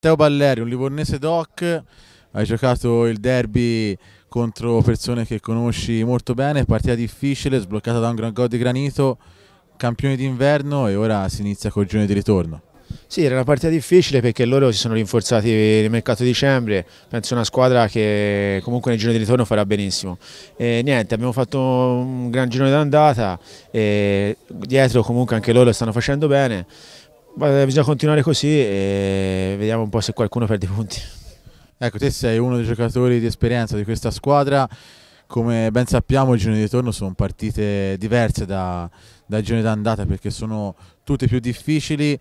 Teo Balleri, un livornese doc, hai giocato il derby contro persone che conosci molto bene, partita difficile, sbloccata da un gran gol di granito, campione d'inverno e ora si inizia col giorno di ritorno. Sì, era una partita difficile perché loro si sono rinforzati nel mercato dicembre, penso una squadra che comunque nel giro di ritorno farà benissimo. E niente, abbiamo fatto un gran giro d'andata, dietro comunque anche loro stanno facendo bene, bisogna continuare così e vediamo un po' se qualcuno perde i punti. Ecco, te sei uno dei giocatori di esperienza di questa squadra. Come ben sappiamo, il giorno di ritorno sono partite diverse da, dal giorno d'andata perché sono tutte più difficili.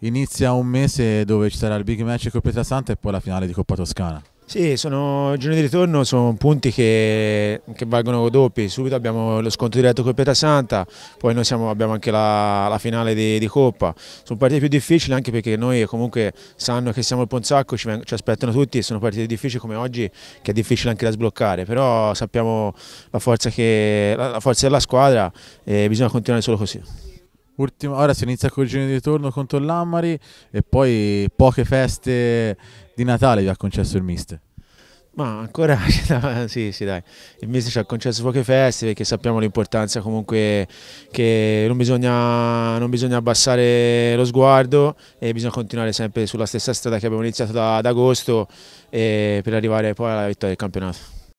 Inizia un mese dove ci sarà il big match con Santa e poi la finale di Coppa Toscana. Sì, sono il giorno di ritorno, sono punti che, che, valgono doppi, subito abbiamo lo scontro diretto con Pietra Santa, poi noi siamo, abbiamo anche la, la finale di, di, Coppa, sono partite più difficili anche perché noi comunque sanno che siamo il Ponzacco, ci, ci aspettano tutti e sono partite difficili come oggi che è difficile anche da sbloccare, però sappiamo la forza, che, la, la forza della squadra e bisogna continuare solo così. Ultima, ora si inizia col giro di ritorno contro l'Ammari e poi poche feste di Natale vi ha concesso il mister. Ma ancora, sì, sì, dai. Il mister ci ha concesso poche feste perché sappiamo l'importanza comunque che non bisogna, non bisogna, abbassare lo sguardo e bisogna continuare sempre sulla stessa strada che abbiamo iniziato da, ad agosto eh, per arrivare poi alla vittoria del campionato.